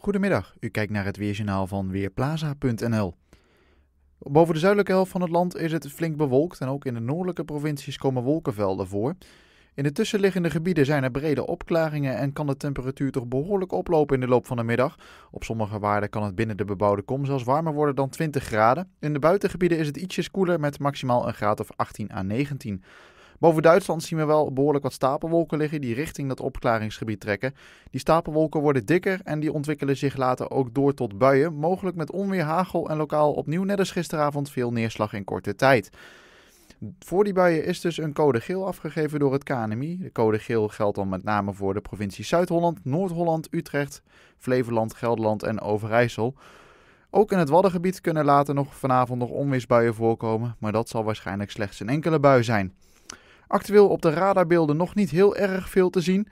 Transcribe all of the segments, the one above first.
Goedemiddag, u kijkt naar het weerjournaal van Weerplaza.nl. Boven de zuidelijke helft van het land is het flink bewolkt en ook in de noordelijke provincies komen wolkenvelden voor. In de tussenliggende gebieden zijn er brede opklaringen en kan de temperatuur toch behoorlijk oplopen in de loop van de middag. Op sommige waarden kan het binnen de bebouwde kom zelfs warmer worden dan 20 graden. In de buitengebieden is het ietsjes koeler met maximaal een graad of 18 à 19. Boven Duitsland zien we wel behoorlijk wat stapelwolken liggen die richting dat opklaringsgebied trekken. Die stapelwolken worden dikker en die ontwikkelen zich later ook door tot buien, mogelijk met onweer, hagel en lokaal opnieuw net als gisteravond veel neerslag in korte tijd. Voor die buien is dus een code geel afgegeven door het KNMI. De code geel geldt dan met name voor de provincie Zuid-Holland, Noord-Holland, Utrecht, Flevoland, Gelderland en Overijssel. Ook in het Waddengebied kunnen later nog vanavond nog onweersbuien voorkomen, maar dat zal waarschijnlijk slechts een enkele bui zijn. Actueel op de radarbeelden nog niet heel erg veel te zien.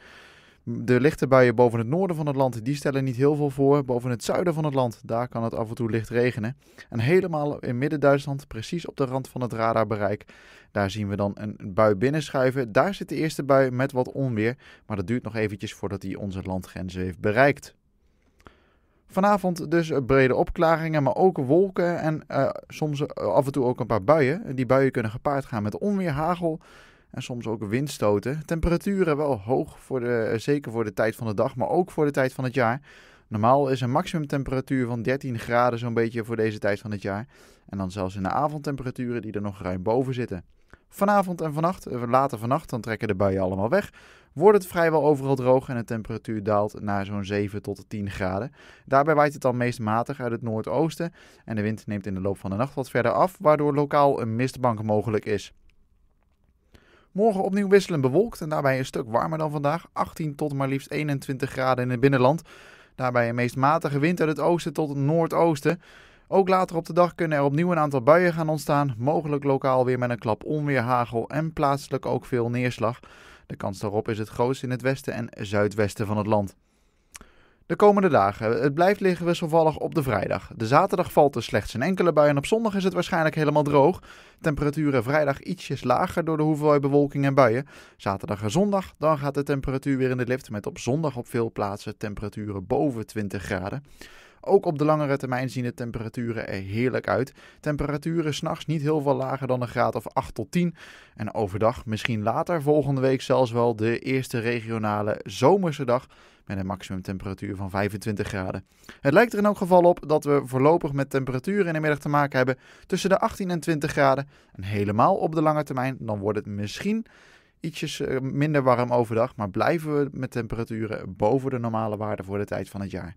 De lichte buien boven het noorden van het land, die stellen niet heel veel voor. Boven het zuiden van het land, daar kan het af en toe licht regenen. En helemaal in Midden-Duitsland, precies op de rand van het radarbereik, daar zien we dan een bui binnenschuiven. Daar zit de eerste bui met wat onweer, maar dat duurt nog eventjes voordat hij onze landgrenzen heeft bereikt. Vanavond dus brede opklaringen, maar ook wolken en eh, soms eh, af en toe ook een paar buien. Die buien kunnen gepaard gaan met onweer, hagel, en soms ook windstoten. Temperaturen wel hoog, voor de, eh, zeker voor de tijd van de dag, maar ook voor de tijd van het jaar. Normaal is een maximumtemperatuur van 13 graden zo'n beetje voor deze tijd van het jaar. En dan zelfs in de avondtemperaturen die er nog ruim boven zitten. Vanavond en vannacht, eh, later vannacht, dan trekken de buien allemaal weg. Wordt het vrijwel overal droog en de temperatuur daalt naar zo'n 7 tot 10 graden. Daarbij waait het dan meest matig uit het noordoosten. En de wind neemt in de loop van de nacht wat verder af, waardoor lokaal een mistbank mogelijk is. Morgen opnieuw wisselend bewolkt en daarbij een stuk warmer dan vandaag. 18 tot maar liefst 21 graden in het binnenland. Daarbij een meest matige wind uit het oosten tot het noordoosten. Ook later op de dag kunnen er opnieuw een aantal buien gaan ontstaan. Mogelijk lokaal weer met een klap onweerhagel en plaatselijk ook veel neerslag. De kans daarop is het grootst in het westen en zuidwesten van het land. De komende dagen. Het blijft liggen wisselvallig op de vrijdag. De zaterdag valt er slechts een enkele bui en op zondag is het waarschijnlijk helemaal droog. Temperaturen vrijdag ietsjes lager door de hoeveelheid bewolking en buien. Zaterdag en zondag, dan gaat de temperatuur weer in de lift met op zondag op veel plaatsen temperaturen boven 20 graden. Ook op de langere termijn zien de temperaturen er heerlijk uit. Temperaturen s'nachts niet heel veel lager dan een graad of 8 tot 10. En overdag, misschien later volgende week zelfs wel, de eerste regionale zomerse dag met een maximumtemperatuur van 25 graden. Het lijkt er in elk geval op dat we voorlopig met temperaturen in de middag te maken hebben tussen de 18 en 20 graden. En helemaal op de lange termijn, dan wordt het misschien ietsjes eh, minder warm overdag, maar blijven we met temperaturen boven de normale waarde voor de tijd van het jaar.